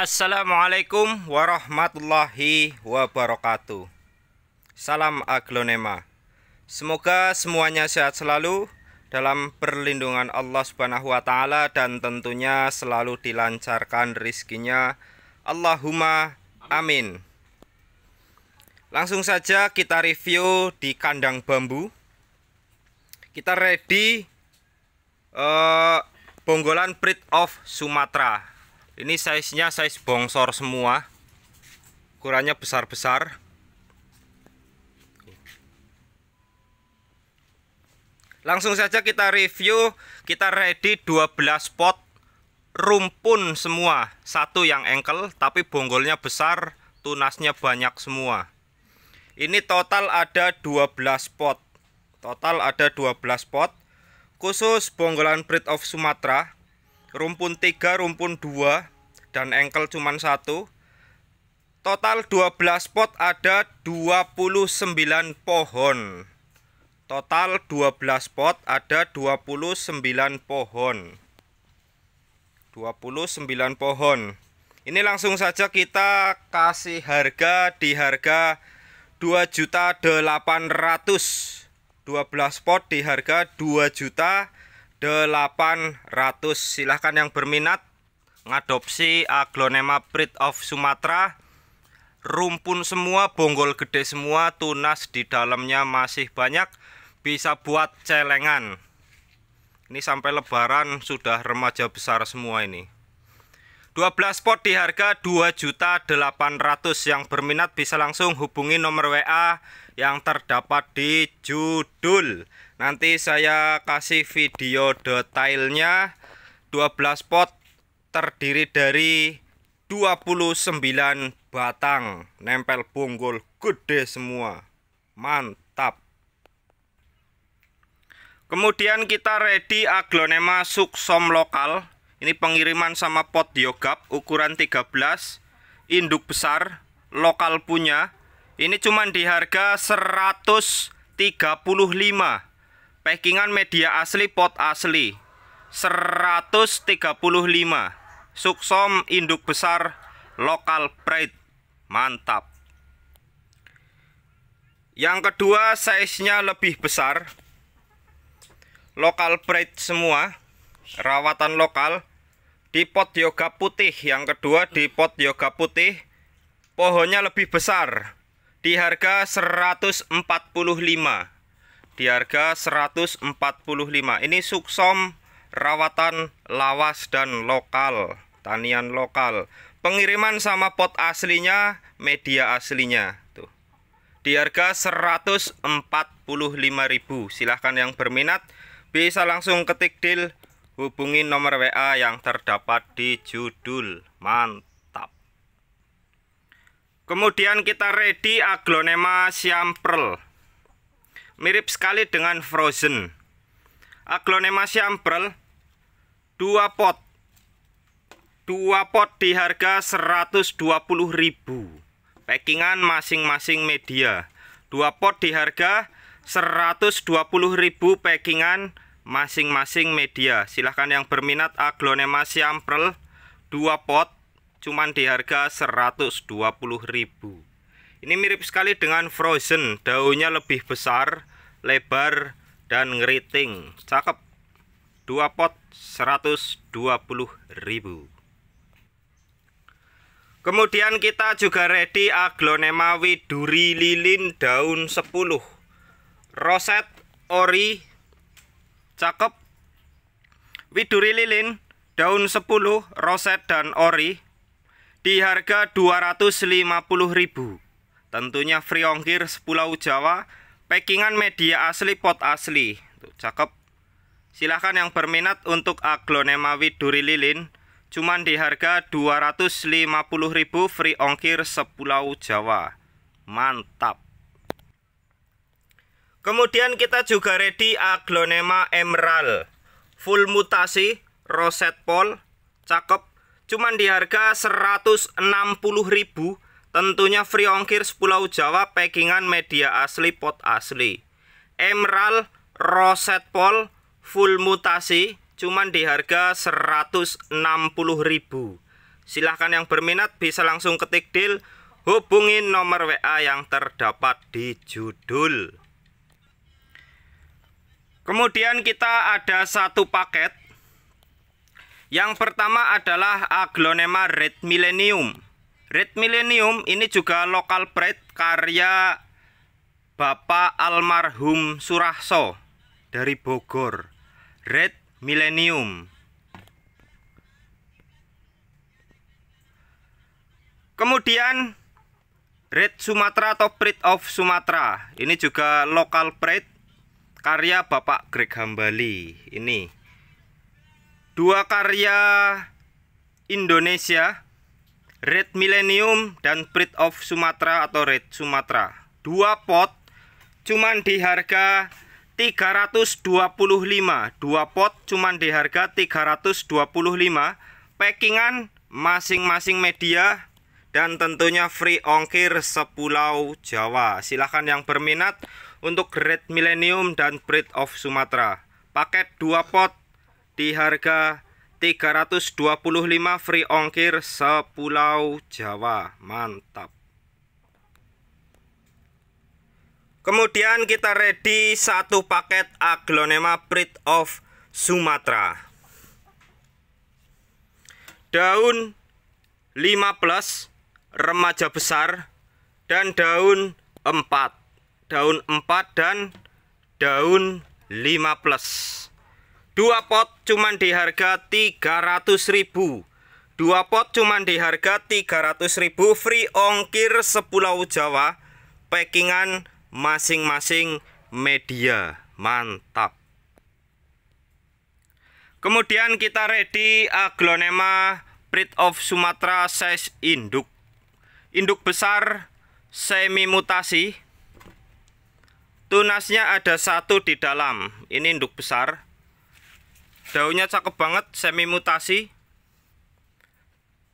Assalamualaikum warahmatullahi wabarakatuh Salam aglonema Semoga semuanya sehat selalu dalam perlindungan Allah Subhanahu wa taala dan tentunya selalu dilancarkan rizkinya Allahumma amin Langsung saja kita review di kandang bambu Kita ready uh, bonggolan breed of Sumatra ini size-nya size bongsor semua ukurannya besar-besar langsung saja kita review kita ready 12 pot rumpun semua satu yang engkel tapi bonggolnya besar tunasnya banyak semua ini total ada 12 pot total ada 12 pot khusus bonggolan breed of Sumatera rumpun 3, rumpun 2 dan engkel cuman satu. Total 12 pot ada 29 pohon. Total 12 pot ada 29 pohon. 29 pohon. Ini langsung saja kita kasih harga di harga 2.800. 12 pot di harga 2 800 silahkan yang berminat ngadopsi aglonema breed of Sumatera rumpun semua bonggol gede semua tunas di dalamnya masih banyak bisa buat celengan ini sampai lebaran sudah remaja besar semua ini 12 pot di harga 2.800 yang berminat bisa langsung hubungi nomor WA yang terdapat di judul nanti saya kasih video detailnya 12 pot terdiri dari 29 batang nempel bonggol gede semua mantap kemudian kita ready aglonema suksom lokal ini pengiriman sama pot yogap ukuran 13 induk besar lokal punya ini cuma di harga 135 Packingan media asli pot asli 135 Suksom induk besar lokal pride. Mantap Yang kedua size-nya lebih besar Lokal pride semua Rawatan lokal Di pot yoga putih Yang kedua di pot yoga putih Pohonnya lebih besar di harga 145 di harga 145 ini suksom rawatan lawas dan lokal tanian lokal pengiriman sama pot aslinya media aslinya tuh di harga 145.000 silahkan yang berminat bisa langsung ketik deal hubungi nomor WA yang terdapat di judul mantap Kemudian kita ready aglonema siamprel. Mirip sekali dengan frozen. Aglonema siamprel 2 pot. 2 pot di harga 120.000. Packingan masing-masing media. 2 pot di harga 120.000 packingan masing-masing media. Silahkan yang berminat aglonema siamprel 2 pot cuman di harga 120.000. Ini mirip sekali dengan frozen, daunnya lebih besar, lebar dan ngeriting. Cakep. 2 pot 120.000. Kemudian kita juga ready aglonema widuri lilin daun 10. Roset ori cakep. Widuri lilin daun 10, roset dan ori di harga 250.000. Tentunya free ongkir sepulau Jawa, packingan media asli pot asli. Tuh, cakep. Silahkan yang berminat untuk aglonema widuri lilin cuman di harga 250.000 free ongkir sepulau Jawa. Mantap. Kemudian kita juga ready aglonema emerald full mutasi roset pol cakep cuman di harga 160.000 tentunya free ongkir sepulau Jawa packingan media asli pot asli emerald roset pol full mutasi cuman di harga 160.000 silahkan yang berminat bisa langsung ketik deal hubungi nomor WA yang terdapat di judul kemudian kita ada satu paket yang pertama adalah aglonema Red Millennium. Red Millennium ini juga lokal breed karya Bapak almarhum Surahso dari Bogor. Red Millennium. Kemudian Red Sumatera atau Breed of Sumatera. Ini juga lokal breed karya Bapak Greg Hambali. Ini dua karya Indonesia Red Millennium dan Pride of Sumatra atau Red Sumatra dua pot cuman di harga 325 dua pot cuman di harga 325 packingan masing-masing media dan tentunya free ongkir sepulau Jawa silahkan yang berminat untuk Red Millennium dan Breed of Sumatra paket dua pot di harga 325 free ongkir sepulau Jawa. Mantap. Kemudian kita ready satu paket aglonema breed of Sumatera. Daun 15 remaja besar dan daun 4. Daun 4 dan daun 5 plus. Dua pot cuman di harga ribu Dua pot cuman di harga ribu free ongkir sepulau Jawa packingan masing-masing media. Mantap. Kemudian kita ready aglonema breed of Sumatera size induk. Induk besar semi mutasi. Tunasnya ada satu di dalam. Ini induk besar daunnya cakep banget semi mutasi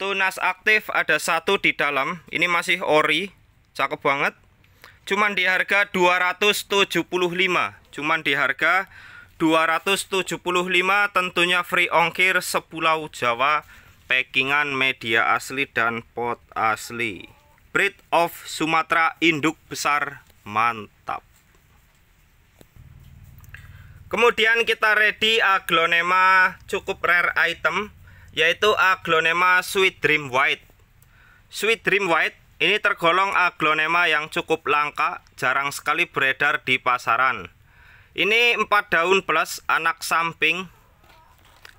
tunas aktif ada satu di dalam ini masih ori cakep banget cuman di harga 275 cuman di harga 275 tentunya free ongkir sepulau Jawa packingan media asli dan pot asli breed of Sumatera induk besar mantap Kemudian kita ready aglonema cukup rare item yaitu aglonema sweet dream white. Sweet dream white ini tergolong aglonema yang cukup langka, jarang sekali beredar di pasaran. Ini 4 daun plus anak samping.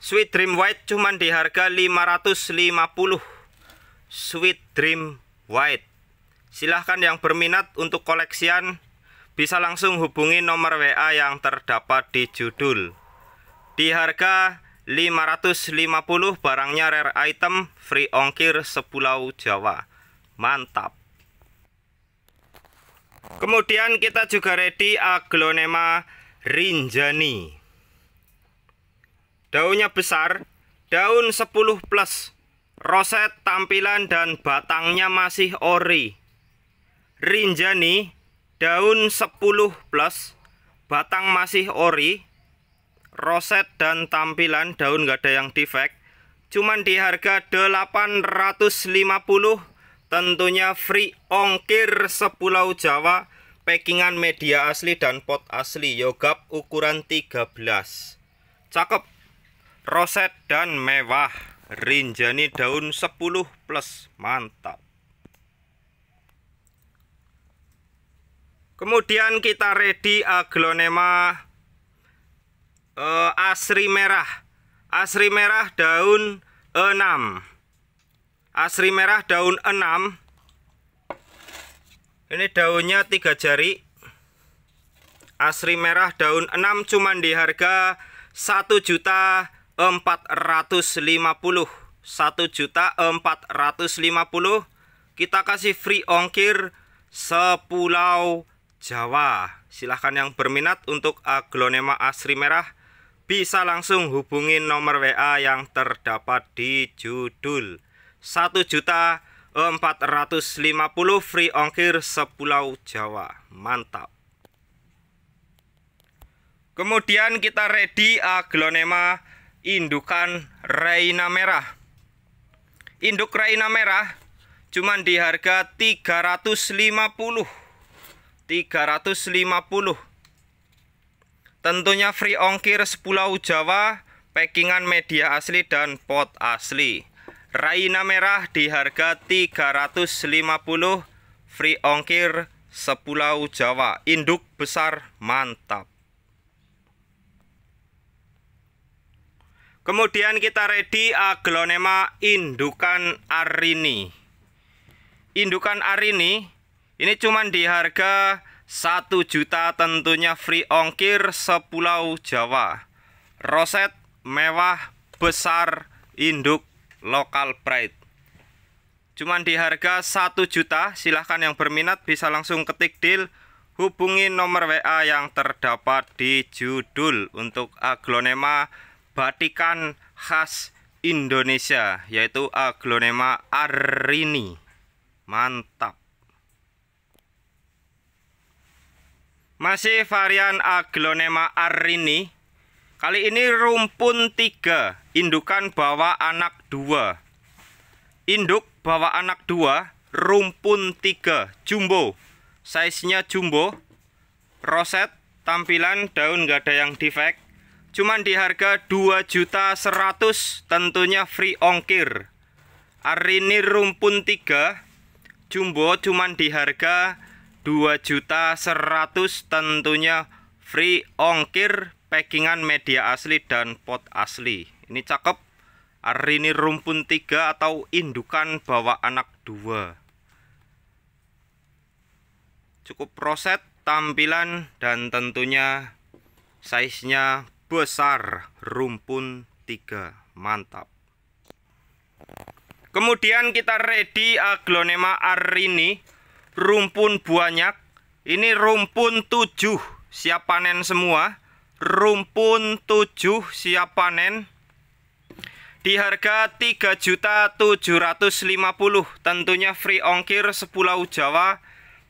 Sweet dream white cuman di harga 550. Sweet dream white. Silahkan yang berminat untuk koleksian bisa langsung hubungi nomor WA yang terdapat di judul. Di harga 550 barangnya rare item free ongkir sepulau Jawa. Mantap. Kemudian kita juga ready aglonema rinjani. Daunnya besar, daun 10 plus. Roset tampilan dan batangnya masih ori. Rinjani Daun 10 plus, batang masih ori, roset dan tampilan daun nggak ada yang defect. Cuman di harga 850 tentunya free ongkir sepulau Jawa, packingan media asli dan pot asli yogap ukuran 13. Cakep. Roset dan mewah. Rinjani daun 10 plus. Mantap. kemudian kita ready aglonema uh, asri merah asri merah daun 6 asri merah daun 6 ini daunnya tiga jari asri merah daun 6 cuman di harga 1 juta 450 1 juta 450 kita kasih free ongkir sepulau Jawa. Silahkan yang berminat untuk aglonema asri merah bisa langsung hubungi nomor WA yang terdapat di judul 1 juta 450 free ongkir sepulau Jawa. Mantap. Kemudian kita ready aglonema indukan reina merah. Induk reina merah cuman di harga 350 350 Tentunya free ongkir sepulau Jawa Packingan media asli dan pot asli Raina merah di harga 350 Free ongkir sepulau Jawa Induk besar mantap Kemudian kita ready aglonema indukan arini Indukan arini ini cuman di harga 1 juta tentunya free ongkir sepulau Jawa. Roset mewah besar induk lokal pride. Cuman di harga 1 juta, silahkan yang berminat bisa langsung ketik deal hubungi nomor WA yang terdapat di judul untuk aglonema batikan khas Indonesia yaitu aglonema Arini. Mantap. Masih varian Aglonema arini. Kali ini rumpun tiga indukan bawa anak dua Induk bawa anak dua rumpun tiga jumbo. Size-nya jumbo. Roset, tampilan daun gak ada yang defect. Cuman di harga dua juta seratus tentunya free ongkir. Arini rumpun tiga jumbo cuman di harga 2 juta 100 tentunya free ongkir packingan media asli dan pot asli ini cakep Arini rumpun tiga atau indukan bawa anak dua cukup proses tampilan dan tentunya size-nya besar rumpun tiga mantap kemudian kita ready aglonema arini rumpun banyak ini rumpun tujuh siap panen semua rumpun tujuh siap panen di harga puluh. tentunya free ongkir sepulau Jawa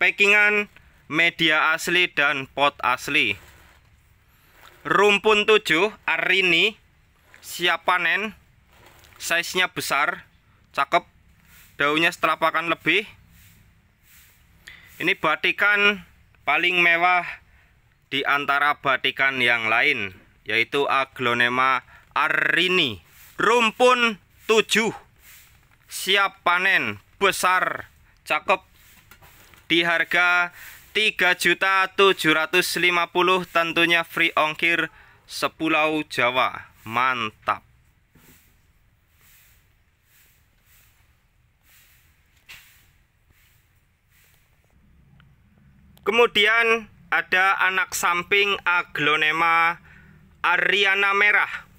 packingan media asli dan pot asli rumpun tujuh, arini siap panen size nya besar cakep daunnya setelah setelapakan lebih ini batikan paling mewah di antara batikan yang lain yaitu aglonema arini rumpun 7 siap panen besar cakep di harga juta 3.750 tentunya free ongkir sepulau Jawa mantap Kemudian ada anak samping aglonema Ariana merah.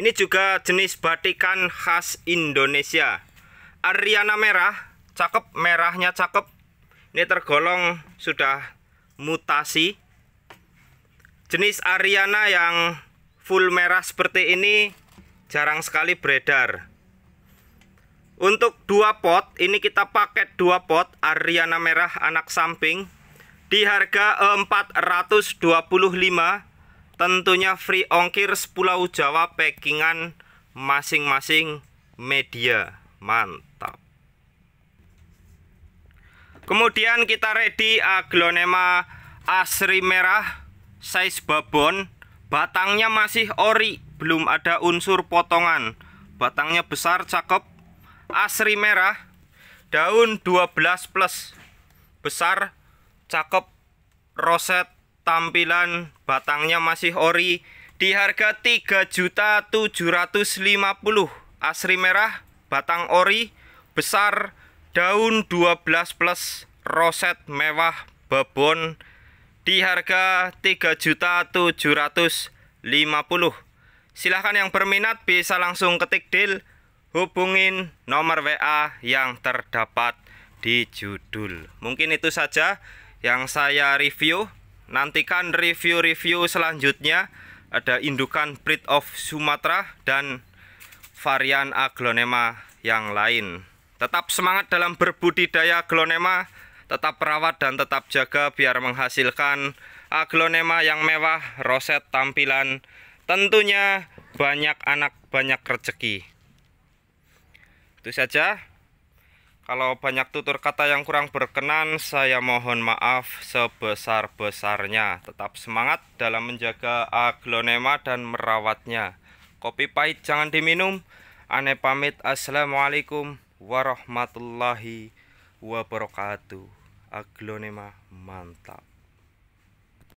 Ini juga jenis batikan khas Indonesia. Ariana merah, cakep, merahnya cakep. Ini tergolong sudah mutasi. Jenis Ariana yang full merah seperti ini jarang sekali beredar. Untuk dua pot, ini kita pakai dua pot Ariana Merah anak samping di harga 425 tentunya free ongkir sepulau Jawa packingan masing-masing media. Mantap. Kemudian kita ready aglonema asri merah size babon, batangnya masih ori, belum ada unsur potongan. Batangnya besar, cakep, asri merah daun 12 plus besar cakep roset tampilan batangnya masih ori di harga 3.750 asri merah batang ori besar daun 12 plus roset mewah bebon, di harga 3.750 silahkan yang berminat bisa langsung ketik deal hubungin nomor WA yang terdapat di judul. Mungkin itu saja yang saya review. Nantikan review-review selanjutnya. Ada indukan breed of Sumatera dan varian aglonema yang lain. Tetap semangat dalam berbudidaya aglonema, tetap perawat dan tetap jaga biar menghasilkan aglonema yang mewah, roset tampilan, tentunya banyak anak banyak rezeki. Itu saja. Kalau banyak tutur kata yang kurang berkenan, saya mohon maaf sebesar-besarnya. Tetap semangat dalam menjaga aglonema dan merawatnya. Kopi pahit jangan diminum. aneh pamit. Assalamualaikum warahmatullahi wabarakatuh. Aglonema mantap.